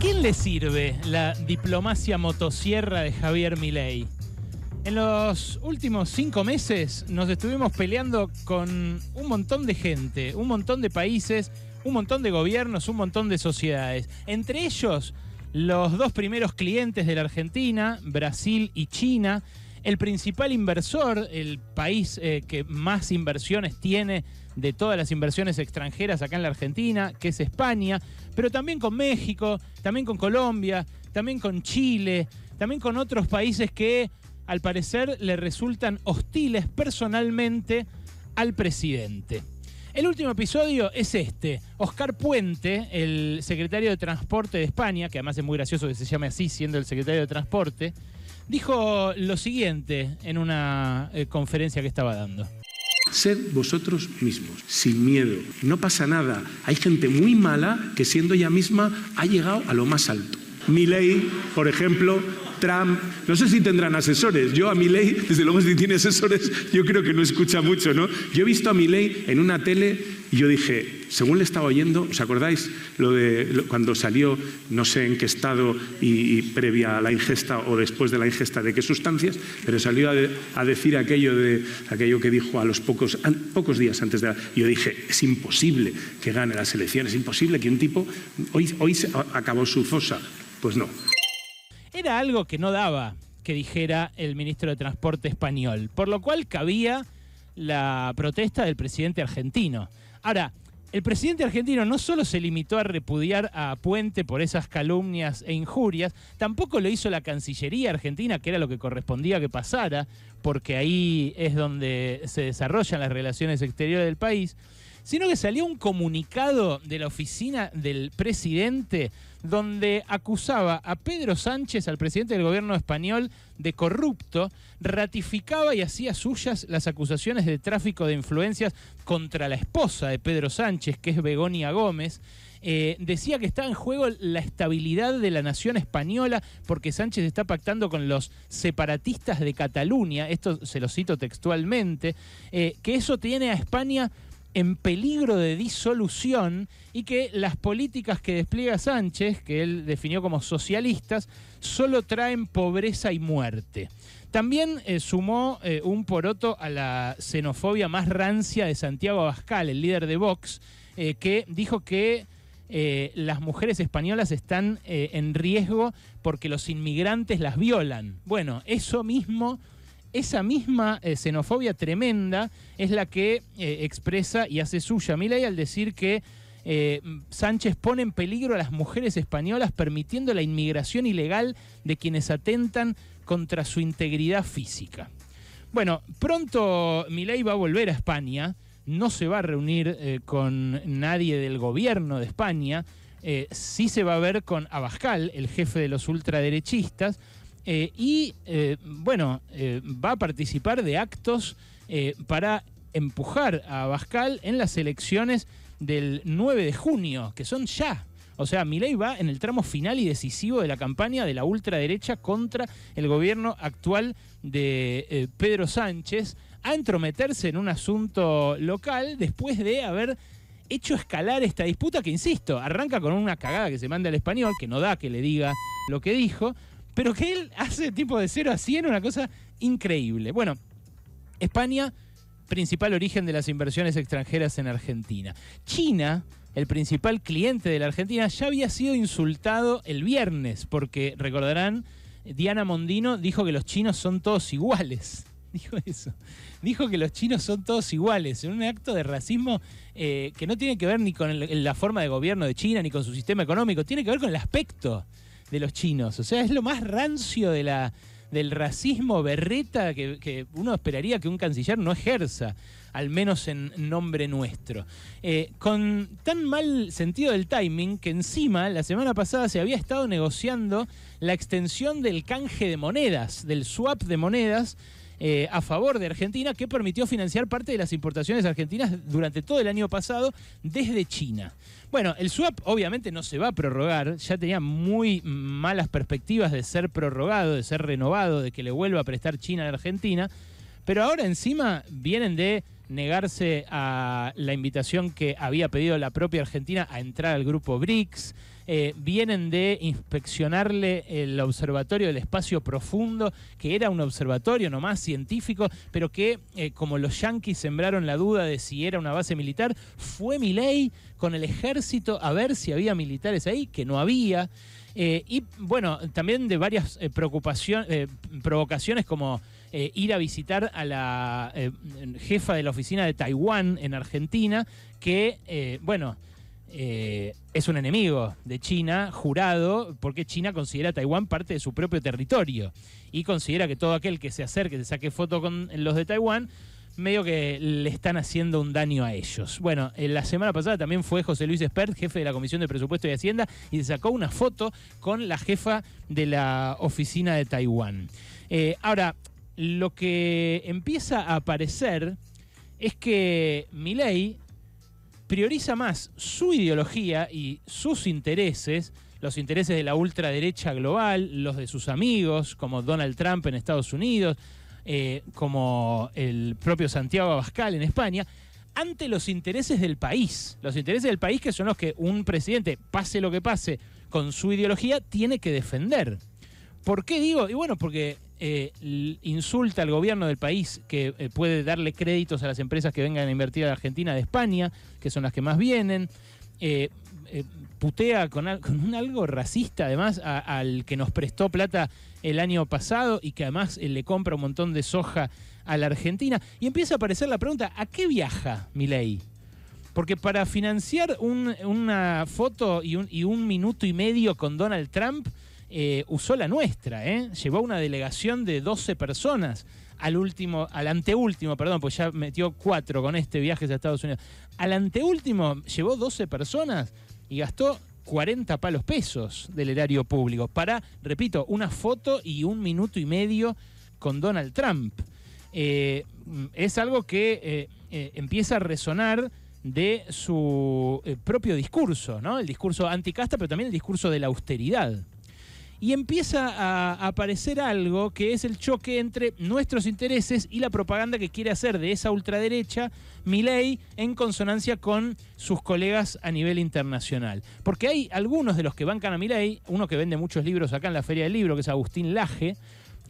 quién le sirve la diplomacia motosierra de Javier Milei? En los últimos cinco meses nos estuvimos peleando con un montón de gente, un montón de países, un montón de gobiernos, un montón de sociedades. Entre ellos, los dos primeros clientes de la Argentina, Brasil y China, el principal inversor, el país eh, que más inversiones tiene de todas las inversiones extranjeras acá en la Argentina, que es España, pero también con México, también con Colombia, también con Chile, también con otros países que al parecer le resultan hostiles personalmente al presidente. El último episodio es este. Oscar Puente, el secretario de Transporte de España, que además es muy gracioso que se llame así siendo el secretario de Transporte, dijo lo siguiente en una eh, conferencia que estaba dando. Sed vosotros mismos, sin miedo. No pasa nada. Hay gente muy mala que siendo ella misma ha llegado a lo más alto. Mi ley, por ejemplo, Trump. No sé si tendrán asesores. Yo a mi ley, desde luego si tiene asesores, yo creo que no escucha mucho, ¿no? Yo he visto a mi ley en una tele y yo dije, según le estaba oyendo, ¿os acordáis lo de cuando salió, no sé en qué estado y, previa a la ingesta o después de la ingesta de qué sustancias, pero salió a, decir aquello, de, aquello que dijo a los pocos, pocos días antes de la... Yo dije, es imposible que gane las elecciones, es imposible que un tipo... Hoy, hoy acabó su fosa. Pues no. Era algo que no daba que dijera el ministro de Transporte español, por lo cual cabía la protesta del presidente argentino. Ahora, el presidente argentino no solo se limitó a repudiar a Puente por esas calumnias e injurias, tampoco lo hizo la Cancillería argentina, que era lo que correspondía que pasara, porque ahí es donde se desarrollan las relaciones exteriores del país, sino que salió un comunicado de la oficina del presidente donde acusaba a Pedro Sánchez, al presidente del gobierno español, de corrupto, ratificaba y hacía suyas las acusaciones de tráfico de influencias contra la esposa de Pedro Sánchez, que es Begonia Gómez. Eh, decía que está en juego la estabilidad de la nación española porque Sánchez está pactando con los separatistas de Cataluña, esto se lo cito textualmente, eh, que eso tiene a España en peligro de disolución y que las políticas que despliega Sánchez, que él definió como socialistas, solo traen pobreza y muerte. También eh, sumó eh, un poroto a la xenofobia más rancia de Santiago Abascal, el líder de Vox, eh, que dijo que las mujeres españolas están en riesgo porque los inmigrantes las violan. Bueno, eso mismo esa misma eh, xenofobia tremenda es la que eh, expresa y hace suya Milei al decir que eh, Sánchez pone en peligro a las mujeres españolas permitiendo la inmigración ilegal de quienes atentan contra su integridad física. Bueno, pronto Milei va a volver a España, no se va a reunir con nadie del gobierno de España, sí se va a ver con Abascal, el jefe de los ultraderechistas, eh, y eh, bueno, eh, va a participar de actos para empujar a Bascal en las elecciones del 9 de junio, que son ya. O sea, Milei va en el tramo final y decisivo de la campaña de la ultraderecha contra el gobierno actual de Pedro Sánchez a entrometerse en un asunto local después de haber hecho escalar esta disputa que, insisto, arranca con una cagada que se manda al español, que no da que le diga lo que dijo, pero que él hace tiempo de cero a 100, una cosa increíble. Bueno, España, principal origen de las inversiones extranjeras en Argentina. China, el principal cliente de la Argentina, ya había sido insultado el viernes, porque recordarán, Diana Mondino dijo que los chinos son todos iguales. Dijo eso. Dijo que los chinos son todos iguales, en un acto de racismo eh, que no tiene que ver ni con la forma de gobierno de China, ni con su sistema económico, tiene que ver con el aspecto de los chinos. O sea, es lo más rancio de la, del racismo berreta que, uno esperaría que un canciller no ejerza, al menos en nombre nuestro. Eh, con tan mal sentido del timing que encima la semana pasada se había estado negociando la extensión del canje de monedas, del swap de monedas eh, a favor de Argentina que permitió financiar parte de las importaciones argentinas durante todo el año pasado desde China. Bueno, el swap obviamente no se va a prorrogar, ya tenía muy malas perspectivas de ser prorrogado, de ser renovado, de que le vuelva a prestar China a Argentina, pero ahora encima vienen de negarse a la invitación que había pedido la propia Argentina a entrar al grupo BRICS, eh, vienen de inspeccionarle el observatorio del espacio profundo, que era un observatorio nomás científico, pero que eh, como los yanquis sembraron la duda de si era una base militar, fue mi ley con el ejército a ver si había militares ahí, que no había. Eh, y bueno, también de varias eh, preocupaciones, eh, provocaciones como ir a visitar a la jefa de la oficina de Taiwán en Argentina, que, bueno, es un enemigo de China, jurado, porque China considera a Taiwán parte de su propio territorio y considera que todo aquel que se acerque, se saque foto con los de Taiwán, medio que le están haciendo un daño a ellos. Bueno, en eh, la semana pasada también fue José Luis Espert, jefe de la Comisión de Presupuesto y Hacienda, y sacó una foto con la jefa de la oficina de Taiwán. Eh, ahora, lo que empieza a aparecer es que Milei prioriza más su ideología y sus intereses los intereses de la ultraderecha global, los de sus amigos, como Donald Trump en Estados Unidos, eh, como el propio Santiago Abascal en España, ante los intereses del país. Los intereses del país que son los que un presidente, pase lo que pase, con su ideología, tiene que defender. ¿Por qué digo? Y bueno, porque eh, insulta al gobierno del país que eh, puede darle créditos a las empresas que vengan a invertir a la Argentina de España, que son las que más vienen putea con, un algo racista además al que nos prestó plata el año pasado y que además eh, le compra un montón de soja a la Argentina. Y empieza a aparecer la pregunta, ¿a qué viaja Milei? Porque para financiar una foto y un, minuto y medio con Donald Trump, eh, usó la nuestra, ¿eh? llevó una delegación de 12 personas al último, al anteúltimo, perdón, pues ya metió cuatro con este viaje a Estados Unidos. Al anteúltimo llevó 12 personas y gastó 40 palos pesos del erario público para, repito, una foto y un minuto y medio con Donald Trump. Eh, es algo que eh, eh, empieza a resonar de su propio discurso, ¿no? El discurso anticasta, pero también el discurso de la austeridad y empieza a aparecer algo que es el choque entre nuestros intereses y la propaganda que quiere hacer de esa ultraderecha Milei en consonancia con sus colegas a nivel internacional. Porque hay algunos de los que bancan a Milei, uno que vende muchos libros acá en la Feria del Libro, que es Agustín Laje,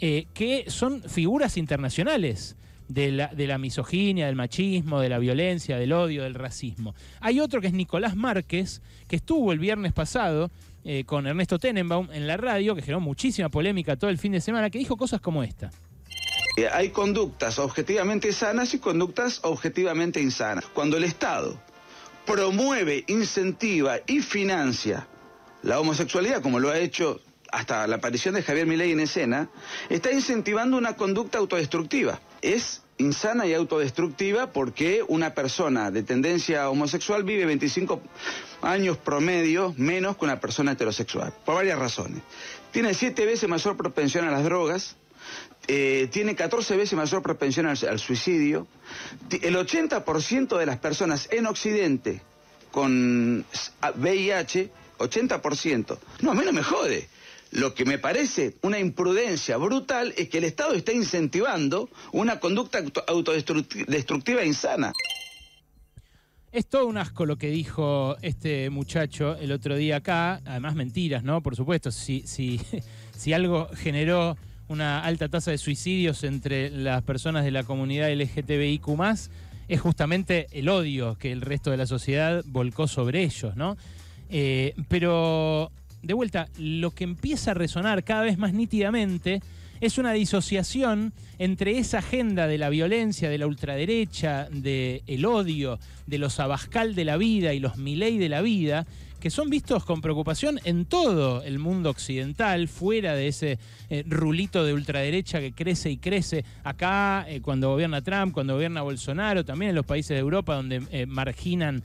eh, que son figuras internacionales. De la, de la, misoginia, del machismo, de la violencia, del odio, del racismo. Hay otro que es Nicolás Márquez, que estuvo el viernes pasado eh, con Ernesto Tenenbaum en la radio, que generó muchísima polémica todo el fin de semana, que dijo cosas como esta. Eh, hay conductas objetivamente sanas y conductas objetivamente insanas. Cuando el Estado promueve, incentiva y financia la homosexualidad, como lo ha hecho hasta la aparición de Javier Milei en escena, está incentivando una conducta autodestructiva. Es insana y autodestructiva porque una persona de tendencia homosexual vive 25 años promedio menos que una persona heterosexual, por varias razones. Tiene 7 veces mayor propensión a las drogas, eh, tiene 14 veces mayor propensión al, al suicidio. El 80% de las personas en Occidente con VIH, 80%, no, a mí no me jode lo que me parece una imprudencia brutal es que el Estado está incentivando una conducta autodestructiva e insana. Es todo un asco lo que dijo este muchacho el otro día acá. Además, mentiras, ¿no? Por supuesto, si, si algo generó una alta tasa de suicidios entre las personas de la comunidad LGTBIQ, es justamente el odio que el resto de la sociedad volcó sobre ellos, ¿no? Eh, pero de vuelta, lo que empieza a resonar cada vez más nítidamente es una disociación entre esa agenda de la violencia, de la ultraderecha, del el odio, de los abascal de la vida y los miley de la vida, que son vistos con preocupación en todo el mundo occidental, fuera de ese eh, rulito de ultraderecha que crece y crece acá, eh, cuando gobierna Trump, cuando gobierna Bolsonaro, también en los países de Europa donde eh, marginan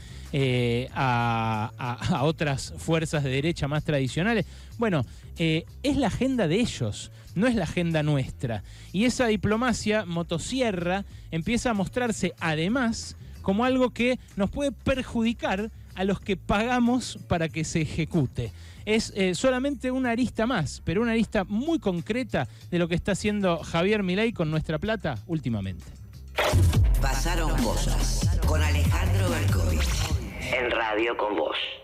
a, otras fuerzas de derecha más tradicionales. Bueno, es la agenda de ellos, no es la agenda nuestra. Y esa diplomacia motosierra empieza a mostrarse además como algo que nos puede perjudicar a los que pagamos para que se ejecute. Es eh, solamente una arista más, pero una arista muy concreta de lo que está haciendo Javier Milei con nuestra plata últimamente. Pasaron cosas con Alejandro en Radio con vos